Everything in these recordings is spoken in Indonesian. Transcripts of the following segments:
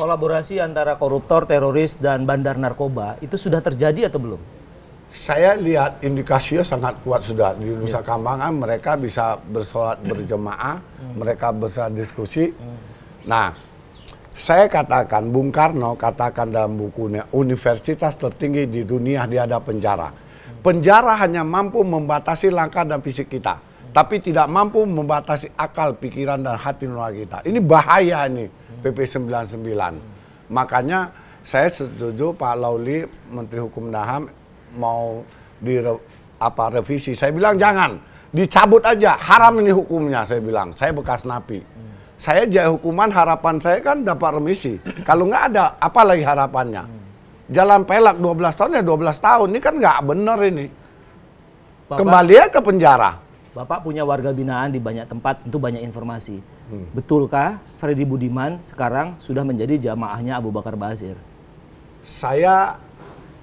kolaborasi antara koruptor, teroris, dan bandar narkoba itu sudah terjadi atau belum? Saya lihat indikasinya sangat kuat sudah di iya. Nusa yeah. Kambangan mereka bisa bersolat hmm. berjemaah, mm. mereka bisa diskusi. Mm. Nah, saya katakan Bung Karno katakan dalam bukunya universitas tertinggi di dunia dia ada penjara. Hmm. Penjara hanya mampu membatasi langkah dan fisik kita, hmm. tapi tidak mampu membatasi akal, pikiran dan hati nurani kita. Ini bahaya nih PP 99. Makanya saya setuju Pak Lauli Menteri Hukum dan HAM mau di apa revisi. Saya bilang jangan, dicabut aja. Haram ini hukumnya saya bilang. Saya bekas napi. Saya jaya hukuman harapan saya kan dapat remisi. Kalau nggak ada apa lagi harapannya. Jalan pelak 12 tahun ya 12 tahun. Ini kan nggak benar ini. Kembali ya ke penjara. Bapak punya warga binaan di banyak tempat, tentu banyak informasi. Hmm. Betulkah Freddy Budiman sekarang sudah menjadi jamaahnya Abu Bakar Basir? Saya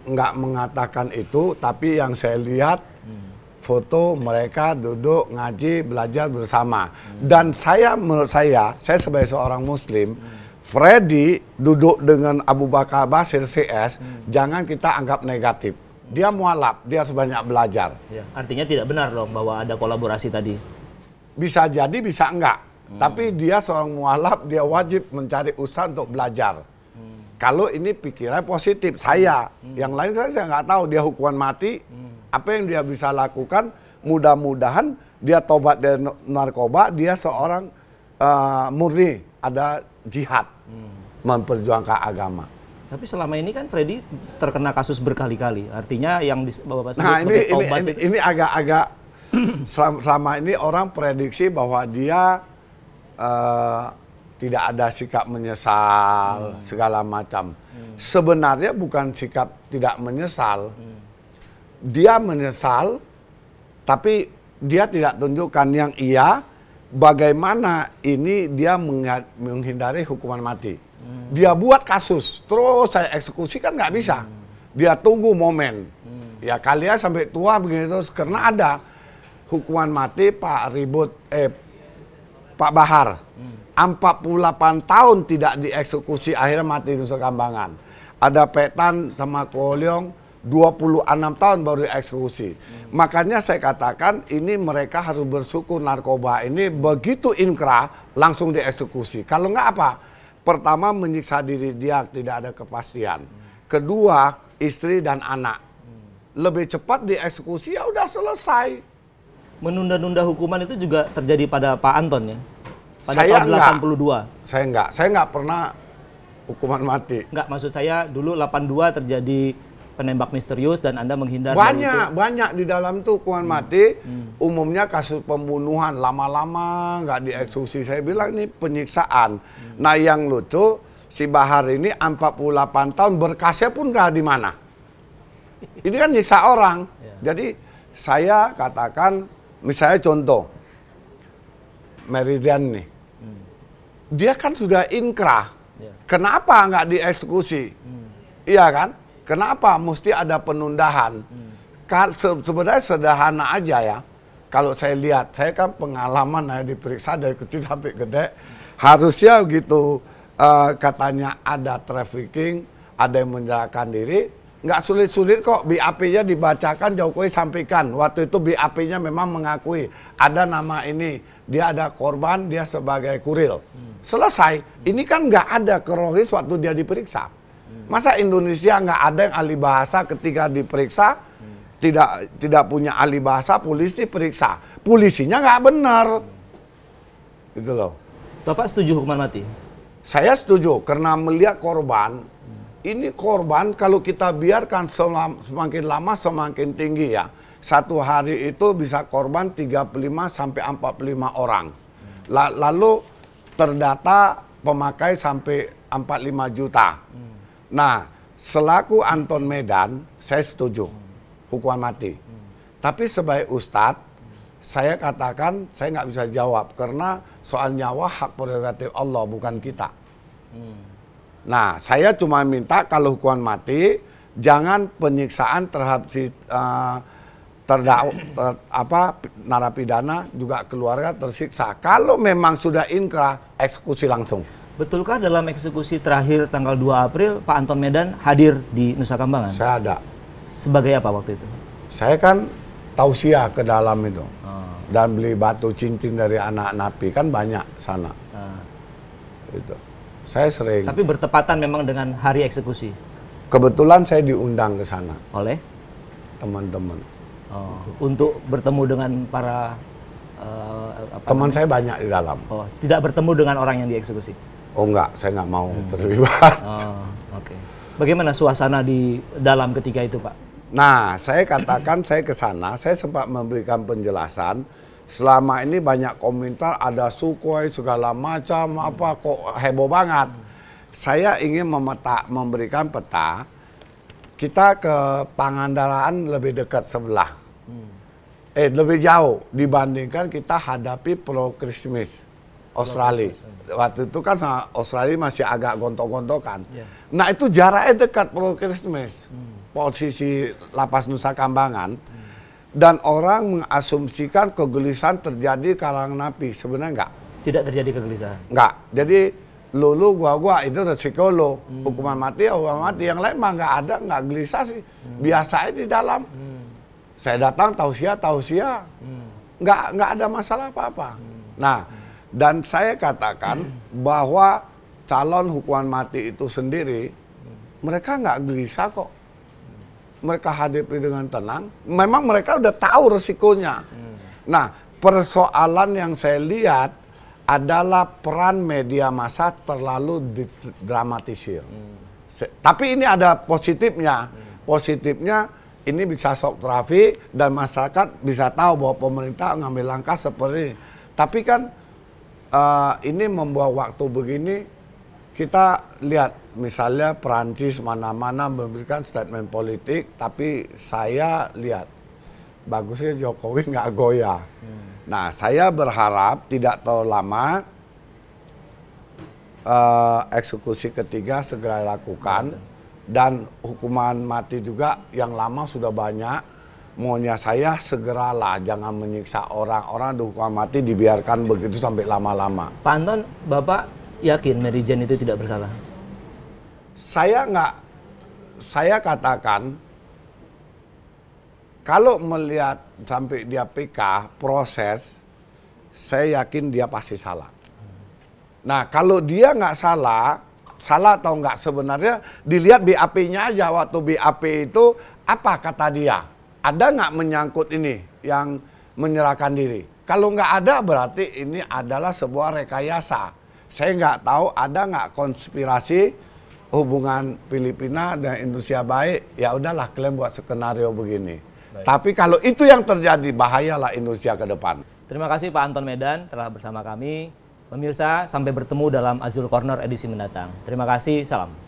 nggak mengatakan itu, tapi yang saya lihat hmm. foto mereka duduk ngaji belajar bersama. Hmm. Dan saya menurut saya, saya sebagai seorang Muslim, hmm. Freddy duduk dengan Abu Bakar Basir CS, hmm. jangan kita anggap negatif dia mualaf, dia sebanyak belajar. Ya, artinya tidak benar dong bahwa ada kolaborasi tadi. Bisa jadi, bisa enggak. Hmm. Tapi dia seorang mualaf, dia wajib mencari usaha untuk belajar. Hmm. Kalau ini pikirannya positif, saya. Hmm. Yang lain saya, saya nggak tahu, dia hukuman mati. Hmm. Apa yang dia bisa lakukan, mudah-mudahan dia tobat dari narkoba, dia seorang uh, murni, ada jihad. Hmm. Memperjuangkan agama. Tapi selama ini kan Freddy terkena kasus berkali-kali. Artinya yang di bawah sebut nah, ini, ini, ini, ini agak-agak selama, selama ini orang prediksi bahwa dia uh, tidak ada sikap menyesal hmm. segala macam. Hmm. Sebenarnya bukan sikap tidak menyesal. Hmm. Dia menyesal tapi dia tidak tunjukkan yang iya bagaimana ini dia menghindari hukuman mati. Hmm. Dia buat kasus, terus saya eksekusi kan nggak bisa. Hmm. Dia tunggu momen. Hmm. Ya kalian sampai tua begini terus karena ada hukuman mati Pak Ribut eh Pak Bahar. Hmm. 48 tahun tidak dieksekusi akhirnya mati di Nusa Kambangan. Ada Petan sama Kolyong 26 tahun baru dieksekusi. Hmm. Makanya saya katakan ini mereka harus bersyukur narkoba ini begitu inkrah langsung dieksekusi. Kalau nggak apa? Pertama menyiksa diri dia tidak ada kepastian. Hmm. Kedua istri dan anak. Hmm. Lebih cepat dieksekusi ya udah selesai. Menunda-nunda hukuman itu juga terjadi pada Pak Anton ya? Pada saya tahun enggak. dua. Saya enggak. Saya enggak pernah hukuman mati. Enggak, maksud saya dulu 82 terjadi penembak misterius dan Anda menghindar banyak banyak di dalam tuh hukuman hmm. mati hmm. umumnya kasus pembunuhan lama-lama nggak dieksekusi saya bilang ini penyiksaan hmm. nah yang lucu si Bahar ini 48 tahun berkasnya pun nggak di mana ini kan nyiksa orang Ya. jadi saya katakan misalnya contoh Meridian nih hmm. dia kan sudah inkrah Ya. kenapa nggak dieksekusi hmm. iya kan Kenapa mesti ada penundaan? Hmm. sebenarnya sederhana aja ya. Kalau saya lihat, saya kan pengalaman saya diperiksa dari kecil sampai gede. Harusnya gitu uh, katanya ada trafficking, ada yang menyerahkan diri, nggak sulit-sulit kok BAP-nya dibacakan Jokowi sampaikan waktu itu BAP-nya memang mengakui ada nama ini dia ada korban dia sebagai kuril hmm. selesai ini kan nggak ada kronis waktu dia diperiksa Masa Indonesia nggak ada yang ahli bahasa ketika diperiksa tidak tidak punya ahli bahasa polisi periksa polisinya nggak benar gitu loh. Bapak setuju hukuman mati? Saya setuju karena melihat korban ini korban kalau kita biarkan selam, semakin lama semakin tinggi ya. Satu hari itu bisa korban 35 sampai 45 orang. Lalu terdata pemakai sampai 45 juta. Hmm Nah, selaku Anton Medan, saya setuju hukuman mati. Tapi sebagai ustadz, saya katakan saya nggak bisa jawab karena soal nyawa hak prerogatif Allah bukan kita. Nah, saya cuma minta kalau hukuman mati jangan penyiksaan terhadap si uh, terdakwa ter, apa narapidana juga keluarga tersiksa. Kalau memang sudah inkrah, eksekusi langsung. Betulkah dalam eksekusi terakhir tanggal 2 April Pak Anton Medan hadir di Nusa Kambangan? Saya ada. Sebagai apa waktu itu? Saya kan tausiah ke dalam itu. Oh. Dan beli batu cincin dari anak napi kan banyak sana. Oh. Itu. Saya sering. Tapi bertepatan memang dengan hari eksekusi. Kebetulan saya diundang ke sana oleh teman-teman. Oh, untuk bertemu dengan para uh, teman namanya? saya banyak di dalam. Oh, tidak bertemu dengan orang yang dieksekusi. Oh enggak, saya nggak mau hmm. terlibat. Oh, Oke. Okay. Bagaimana suasana di dalam ketika itu, Pak? Nah, saya katakan saya ke sana, saya sempat memberikan penjelasan. Selama ini banyak komentar ada sukoi segala macam apa kok heboh banget. Saya ingin memeta, memberikan peta kita ke Pangandaran lebih dekat sebelah. Hmm. Eh, lebih jauh dibandingkan kita hadapi Pro Christmas. Australia. Waktu itu kan Australia masih agak gontok-gontokan. Yeah. Nah itu jaraknya dekat Pro Christmas, hmm. posisi lapas Nusa Kambangan. Hmm. Dan orang mengasumsikan kegelisahan terjadi kalangan napi. Sebenarnya enggak. Tidak terjadi kegelisahan? Enggak. Jadi lulu gua-gua itu resiko lo. Hmm. Hukuman mati ya hukuman mati. Yang lain mah enggak ada, enggak gelisah sih. Hmm. Biasanya di dalam. Hmm. Saya datang sia tausiah. Hmm. Enggak, enggak ada masalah apa-apa. Hmm. Nah, hmm dan saya katakan hmm. bahwa calon hukuman mati itu sendiri, mereka nggak gelisah kok. Mereka hadapi dengan tenang. Memang mereka udah tahu resikonya. Hmm. Nah, persoalan yang saya lihat adalah peran media massa terlalu didramatisir. Hmm. Tapi ini ada positifnya. Hmm. Positifnya ini bisa sok trafik dan masyarakat bisa tahu bahwa pemerintah ngambil langkah seperti ini. Tapi kan uh, ini membuat waktu begini kita lihat misalnya Perancis mana-mana memberikan statement politik tapi saya lihat bagusnya Jokowi nggak goyah. Hmm. Nah saya berharap tidak terlalu lama uh, eksekusi ketiga segera dilakukan dan hukuman mati juga yang lama sudah banyak maunya saya segeralah jangan menyiksa orang orang dihukum mati dibiarkan begitu sampai lama-lama. Pak Anton, Bapak yakin Mary Jane itu tidak bersalah? Saya nggak, saya katakan kalau melihat sampai dia PK proses, saya yakin dia pasti salah. Nah kalau dia nggak salah, salah atau nggak sebenarnya dilihat BAP-nya aja waktu BAP itu apa kata dia ada nggak menyangkut ini yang menyerahkan diri? Kalau nggak ada berarti ini adalah sebuah rekayasa. Saya nggak tahu ada nggak konspirasi hubungan Filipina dan Indonesia baik. Ya udahlah kalian buat skenario begini. Baik. Tapi kalau itu yang terjadi bahayalah Indonesia ke depan. Terima kasih Pak Anton Medan telah bersama kami. Pemirsa, sampai bertemu dalam Azul Corner edisi mendatang. Terima kasih, salam.